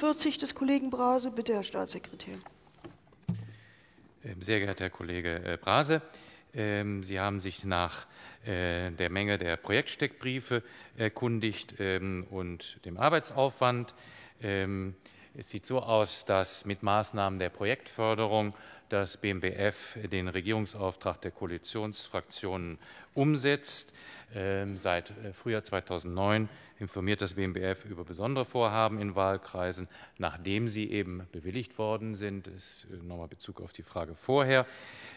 40 des Kollegen Brase. Bitte, Herr Staatssekretär. Sehr geehrter Herr Kollege äh, Brase, ähm, Sie haben sich nach äh, der Menge der Projektsteckbriefe erkundigt ähm, und dem Arbeitsaufwand. Ähm, es sieht so aus, dass mit Maßnahmen der Projektförderung dass BMBF den Regierungsauftrag der Koalitionsfraktionen umsetzt. Ähm, seit äh, Frühjahr 2009 informiert das BMBF über besondere Vorhaben in Wahlkreisen, nachdem sie eben bewilligt worden sind. Das ist äh, nochmal Bezug auf die Frage vorher.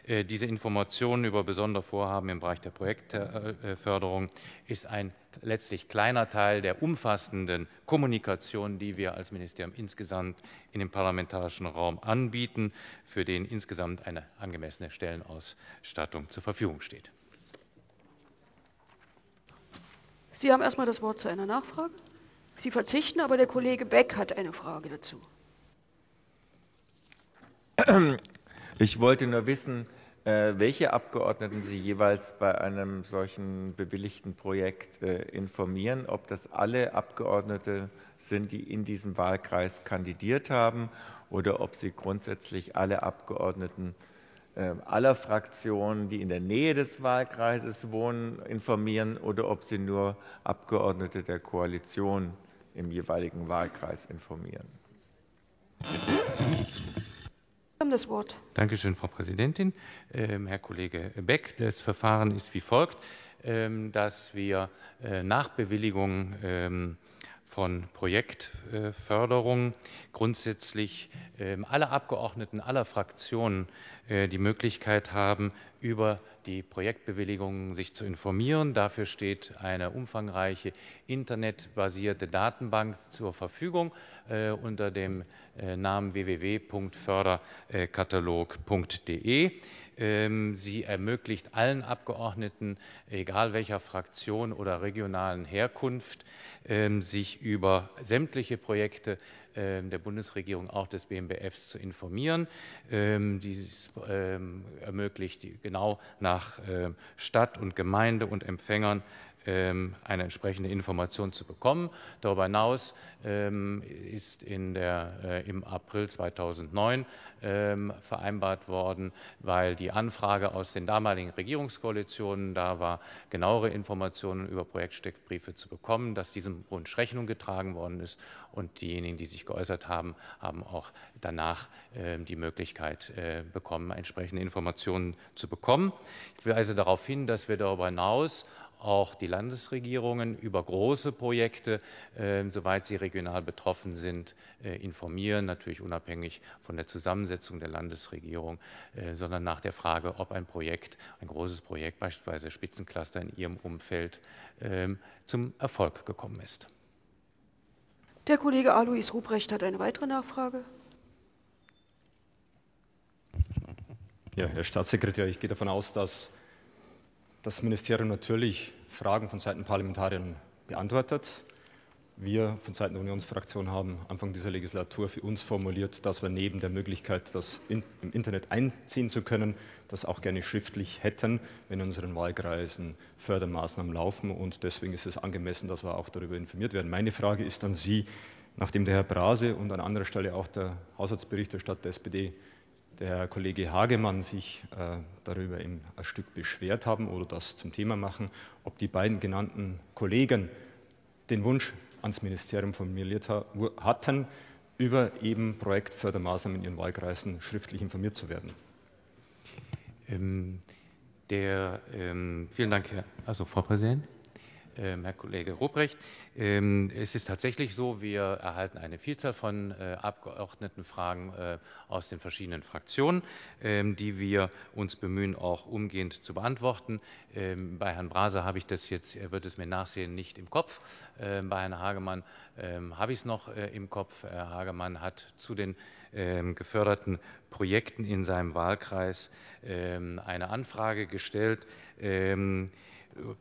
Äh, diese Informationen über besondere Vorhaben im Bereich der Projektförderung ist ein letztlich kleiner Teil der umfassenden Kommunikation, die wir als Ministerium insgesamt in dem parlamentarischen Raum anbieten, für den insgesamt insgesamt eine angemessene Stellenausstattung zur Verfügung steht. Sie haben erstmal das Wort zu einer Nachfrage. Sie verzichten, aber der Kollege Beck hat eine Frage dazu. Ich wollte nur wissen, äh, welche Abgeordneten Sie jeweils bei einem solchen bewilligten Projekt äh, informieren, ob das alle Abgeordnete sind, die in diesem Wahlkreis kandidiert haben oder ob Sie grundsätzlich alle Abgeordneten ähm, aller Fraktionen, die in der Nähe des Wahlkreises wohnen, informieren oder ob Sie nur Abgeordnete der Koalition im jeweiligen Wahlkreis informieren haben das Wort. Dankeschön, Frau Präsidentin. Ähm, Herr Kollege Beck, das Verfahren ist wie folgt, ähm, dass wir äh, nach Bewilligung ähm, von Projektförderung grundsätzlich ähm, alle Abgeordneten aller Fraktionen äh, die Möglichkeit haben, über die Projektbewilligungen sich zu informieren. Dafür steht eine umfangreiche internetbasierte Datenbank zur Verfügung äh, unter dem äh, Namen www.förderkatalog.de. Ähm, sie ermöglicht allen Abgeordneten, egal welcher Fraktion oder regionalen Herkunft, äh, sich über sämtliche Projekte ähm, der Bundesregierung, auch des BMBFs zu informieren. Ähm, Dies ähm, ermöglicht genau nach ähm, Stadt und Gemeinde und Empfängern ähm, eine entsprechende Information zu bekommen. Darüber hinaus ähm, ist der, äh, im April 2009 ähm, vereinbart worden, weil die Anfrage aus den damaligen Regierungskoalitionen da war, genauere Informationen über Projektsteckbriefe zu bekommen, dass diesem Wunsch Rechnung getragen worden ist und diejenigen, die sich geäußert haben, haben auch danach die Möglichkeit äh, bekommen, entsprechende Informationen zu bekommen. Ich weise darauf hin, dass wir darüber hinaus auch die Landesregierungen über große Projekte, äh, soweit sie regional betroffen sind, äh, informieren, natürlich unabhängig von der Zusammensetzung der Landesregierung, äh, sondern nach der Frage, ob ein Projekt, ein großes Projekt, beispielsweise Spitzencluster in ihrem Umfeld, ähm, zum Erfolg gekommen ist. Der Kollege Alois Ruprecht hat eine weitere Nachfrage. Ja, Herr Staatssekretär, ich gehe davon aus, dass das Ministerium natürlich Fragen von Seiten Parlamentariern beantwortet. Wir von Seiten der Unionsfraktion haben Anfang dieser Legislatur für uns formuliert, dass wir neben der Möglichkeit, das in, im Internet einziehen zu können, das auch gerne schriftlich hätten, wenn in unseren Wahlkreisen Fördermaßnahmen laufen. Und deswegen ist es angemessen, dass wir auch darüber informiert werden. Meine Frage ist an Sie, nachdem der Herr Brase und an anderer Stelle auch der Haushaltsberichterstatter der SPD der Herr Kollege Hagemann sich äh, darüber ein äh, Stück beschwert haben oder das zum Thema machen, ob die beiden genannten Kollegen den Wunsch ans Ministerium formuliert ha hatten, über eben Projektfördermaßnahmen in ihren Wahlkreisen schriftlich informiert zu werden. Ähm, der, ähm, vielen Dank, Herr, also Frau Präsidentin. Ähm, Herr Kollege Ruprecht, ähm, es ist tatsächlich so, wir erhalten eine Vielzahl von äh, Abgeordnetenfragen äh, aus den verschiedenen Fraktionen, ähm, die wir uns bemühen, auch umgehend zu beantworten. Ähm, bei Herrn Braser habe ich das jetzt, er wird es mir nachsehen, nicht im Kopf. Ähm, bei Herrn Hagemann ähm, habe ich es noch äh, im Kopf. Äh, Herr Hagemann hat zu den geförderten Projekten in seinem Wahlkreis eine Anfrage gestellt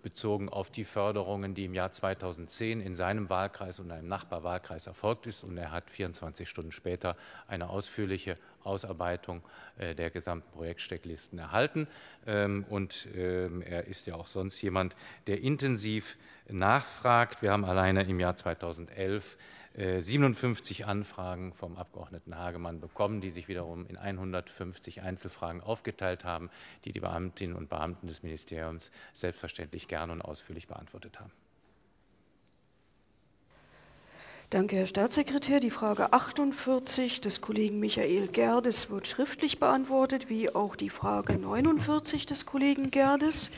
bezogen auf die Förderungen, die im Jahr 2010 in seinem Wahlkreis und einem Nachbarwahlkreis erfolgt ist. Und er hat 24 Stunden später eine ausführliche Ausarbeitung äh, der gesamten Projektstecklisten erhalten. Ähm, und ähm, er ist ja auch sonst jemand, der intensiv nachfragt. Wir haben alleine im Jahr 2011 57 äh, Anfragen vom Abgeordneten Hagemann bekommen, die sich wiederum in 150 Einzelfragen aufgeteilt haben, die die Beamtinnen und Beamten des Ministeriums selbstverständlich gerne und ausführlich beantwortet haben. Danke, Herr Staatssekretär. Die Frage 48 des Kollegen Michael Gerdes wird schriftlich beantwortet, wie auch die Frage 49 des Kollegen Gerdes.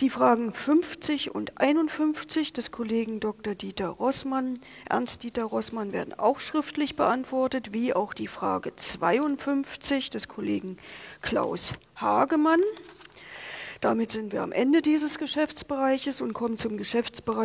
Die Fragen 50 und 51 des Kollegen Dr. Dieter Rossmann, Ernst-Dieter Rossmann, werden auch schriftlich beantwortet, wie auch die Frage 52 des Kollegen Klaus Hagemann. Damit sind wir am Ende dieses Geschäftsbereiches und kommen zum Geschäftsbereich.